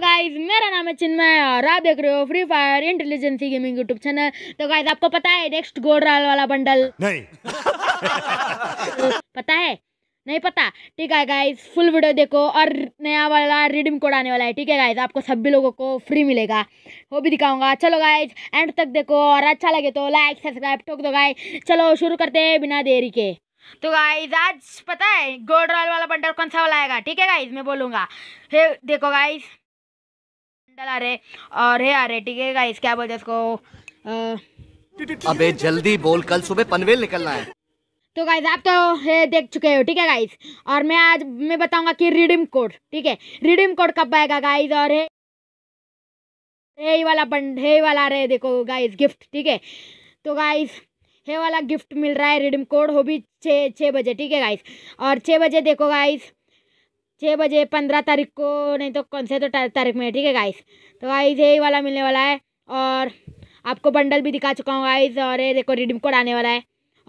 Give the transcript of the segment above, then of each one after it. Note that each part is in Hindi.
गाइस तो मेरा नाम है चिन्मय और आप देख रहे हो Free Fire intelligency gaming YouTube channel तो गाइस आपको पता है नेक्स्ट गोडराल वाला बंडल नहीं पता है नहीं पता ठीक है गाइस फुल वीडियो देखो और नया वाला रिडीम कोड आने वाला है ठीक है गाइस आपको सभी लोगों को फ्री मिलेगा वो भी दिखाऊंगा चलो गाइस एंड तक देखो और अच्छा लगे तो लाइक सब्सक्राइब ठोक दो गाइस चलो शुरू करते हैं बिना देरी के तो गाइज आज पता है गोल्ड रॉयल वाला बंडल कौन सा वाला आएगा ठीक है गाइज मैं बोलूँगा देखो गाइज आ रहे और ये आ रहे ठीक है गाइस क्या बोलते उसको अबे जल्दी बोल कल सुबह पनवेल निकलना है तो गाइज आप तो ये देख चुके हो ठीक है गाइज और मैं आज मैं बताऊंगा कि रिडीम कोड ठीक है रिडीम कोड कब आएगा गाइज और है हे वाला बंड हे वाला रे देखो गाइज गिफ्ट ठीक है तो गाइज हे वाला गिफ्ट मिल रहा है रिडीम कोड हो भी छः छः बजे ठीक है गाइज और छः बजे देखो गाइज़ छः बजे पंद्रह तारीख को नहीं तो कौन से तो तारीख में ठीक है गाइस तो गाइस यही वाला मिलने वाला है और आपको बंडल भी दिखा चुका हूँ गाइस और ये देखो रिडीम कोड आने वाला है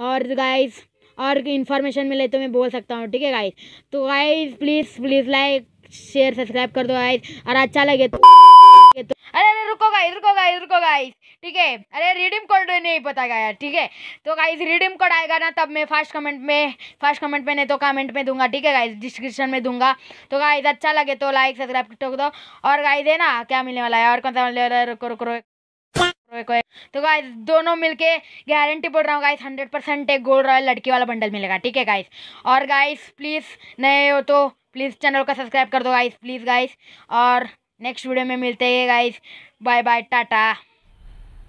और गाइस और इन्फॉर्मेशन मिले तो मैं बोल सकता हूँ ठीक है गाइस तो guys please please like share subscribe कर दो गाइस और अच्छा लगे तो अरे अरे रुको रुको गाइस ठीक है अरे रिडीम कोड तो नहीं पता गया ठीक है तो गाइस रिडीम कोड आएगा ना तब मैं फास्ट कमेंट में फास्ट कमेंट में नहीं तो कमेंट में दूंगा ठीक है गाइस डिस्क्रिप्शन में दूंगा तो गाइस अच्छा लगे तो लाइक सब्सक्राइब टिकटॉक दो और गाइस है ना क्या मिलने वाला है और कौन सा मिलने वाला है रुको रुको रुको तो गाइस दोनों मिलके गारंटी बोल रहा हूँ गाइस हंड्रेड परसेंट एक गोल्ड रॉयल लड़की वाला बंडल मिलेगा ठीक है गाइस और गाइस प्लीज़ नए हो तो प्लीज़ चैनल का सब्सक्राइब कर दो गाइस प्लीज़ गाइस और नेक्स्ट वीडियो में मिलते हैं गाइस बाय बाय टाटा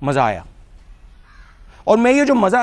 मज़ा आया और मैं ये जो मज़ा